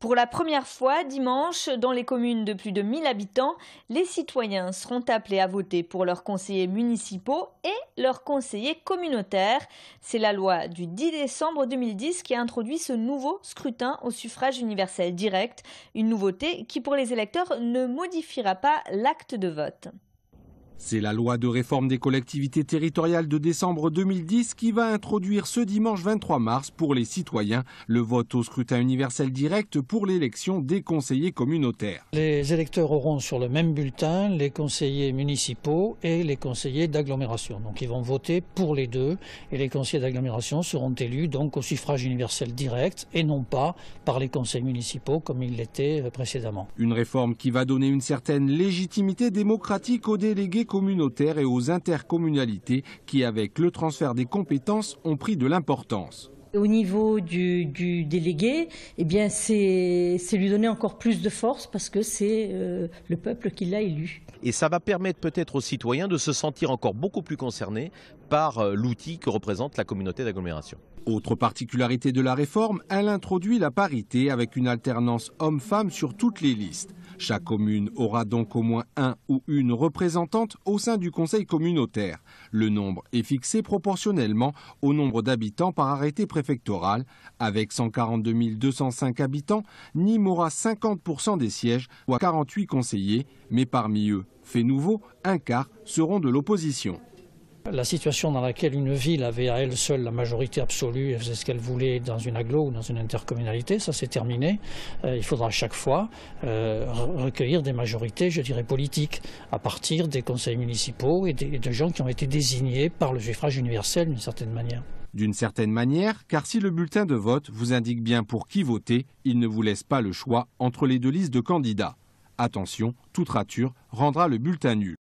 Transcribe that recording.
Pour la première fois, dimanche, dans les communes de plus de 1000 habitants, les citoyens seront appelés à voter pour leurs conseillers municipaux et leurs conseillers communautaires. C'est la loi du 10 décembre 2010 qui a introduit ce nouveau scrutin au suffrage universel direct, une nouveauté qui pour les électeurs ne modifiera pas l'acte de vote. C'est la loi de réforme des collectivités territoriales de décembre 2010 qui va introduire ce dimanche 23 mars pour les citoyens le vote au scrutin universel direct pour l'élection des conseillers communautaires. Les électeurs auront sur le même bulletin les conseillers municipaux et les conseillers d'agglomération. Donc ils vont voter pour les deux et les conseillers d'agglomération seront élus donc au suffrage universel direct et non pas par les conseils municipaux comme il l'était précédemment. Une réforme qui va donner une certaine légitimité démocratique aux délégués communautaires et aux intercommunalités qui, avec le transfert des compétences, ont pris de l'importance. Au niveau du, délégué, eh bien c'est lui donner encore plus de force parce que c'est euh, le peuple qui l'a élu. Et ça va permettre peut-être aux citoyens de se sentir encore beaucoup plus concernés par euh, l'outil que représente la communauté d'agglomération. Autre particularité de la réforme, elle introduit la parité avec une alternance homme-femme sur toutes les listes. Chaque commune aura donc au moins un ou une représentante au sein du conseil communautaire. Le nombre est fixé proportionnellement au nombre d'habitants par arrêté préfectoral. Avec 142 205 habitants, Nîmes aura 50% des sièges, soit 48 conseillers, mais parmi eux, fait nouveau, un quart seront de l'opposition. La situation dans laquelle une ville avait à elle seule la majorité absolue et faisait ce qu'elle voulait dans une aglo ou dans une intercommunalité, ça s'est terminé. Euh, il faudra à chaque fois euh, recueillir des majorités, je dirais, politiques, à partir des conseils municipaux et, des, de gens qui ont été désignés par le suffrage universel d'une certaine manière. D'une certaine manière, car si le bulletin de vote vous indique bien pour qui voter, il ne vous laisse pas le choix entre les deux listes de candidats. Attention, toute rature rendra le bulletin nul.